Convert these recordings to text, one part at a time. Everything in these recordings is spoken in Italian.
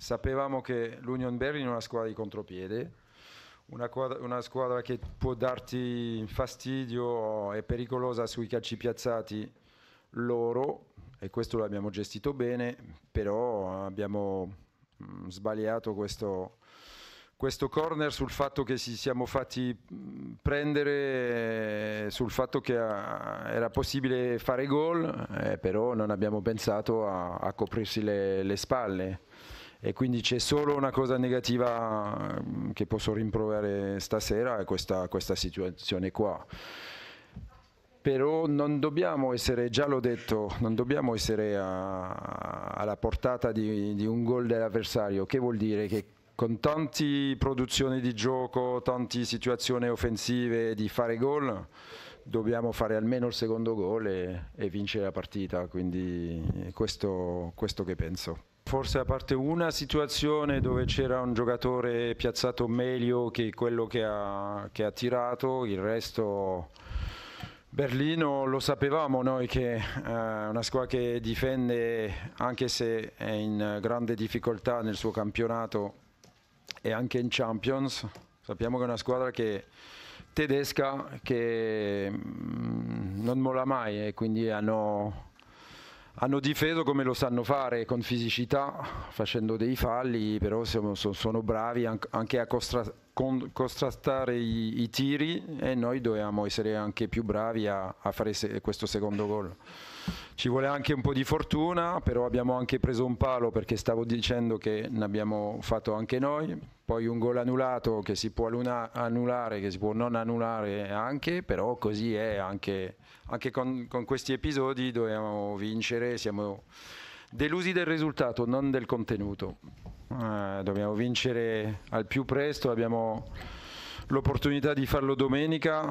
Sapevamo che l'Union Berlin è una squadra di contropiede, una, quadra, una squadra che può darti fastidio, è pericolosa sui calci piazzati loro e questo l'abbiamo gestito bene, però abbiamo mm, sbagliato questo, questo corner sul fatto che ci siamo fatti mm, prendere, eh, sul fatto che ah, era possibile fare gol, eh, però non abbiamo pensato a, a coprirsi le, le spalle e quindi c'è solo una cosa negativa mm, che posso rimproverare stasera, è questa, questa situazione qua però non dobbiamo essere, già l'ho detto, non dobbiamo essere a, alla portata di, di un gol dell'avversario, che vuol dire che con tante produzioni di gioco, tante situazioni offensive di fare gol, dobbiamo fare almeno il secondo gol e, e vincere la partita, quindi questo, questo che penso forse a parte una situazione dove c'era un giocatore piazzato meglio che quello che ha, che ha tirato, il resto... Berlino lo sapevamo noi che è eh, una squadra che difende anche se è in grande difficoltà nel suo campionato e anche in Champions. Sappiamo che è una squadra che, tedesca che mm, non mola mai e quindi hanno hanno difeso come lo sanno fare, con fisicità, facendo dei falli, però siamo, sono bravi anche a contrastare i, i, tiri e noi dobbiamo essere anche più bravi a, a fare se questo secondo gol. Ci vuole anche un po' di fortuna, però abbiamo anche preso un palo perché stavo dicendo che ne abbiamo fatto anche noi, poi un gol annulato che si può annulare, che si può non annulare anche, però così è, anche, anche con, con questi episodi dobbiamo vincere, siamo delusi del risultato, non del contenuto. Eh, dobbiamo vincere al più presto, abbiamo L'opportunità di farlo domenica,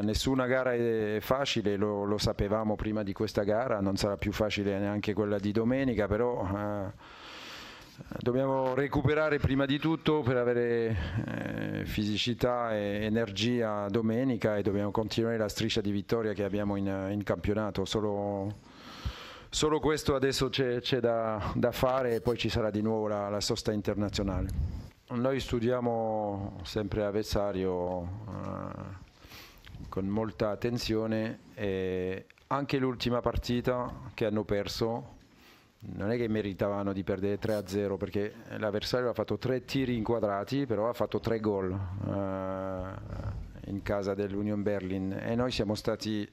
eh, nessuna gara è facile, lo, lo, sapevamo prima di questa gara, non sarà più facile neanche quella di domenica, però eh, dobbiamo recuperare prima di tutto per avere eh, fisicità e energia domenica e dobbiamo continuare la striscia di vittoria che abbiamo in, in campionato, solo solo questo adesso c'è, da, da, fare e poi ci sarà di nuovo la, la sosta internazionale. Noi studiamo sempre avversario eh, con molta attenzione e anche l'ultima partita che hanno perso non è che meritavano di perdere 3-0 perché l'avversario ha fatto tre tiri inquadrati però ha fatto tre gol eh, in casa dell'Union Berlin e noi siamo stati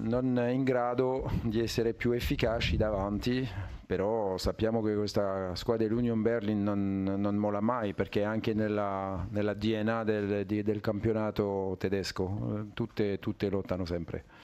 non in grado di essere più efficaci davanti, però sappiamo che questa squadra dell'Union Berlin non, non mola mai perché anche nella, nella DNA del, del, campionato tedesco eh, tutte, tutte lottano sempre.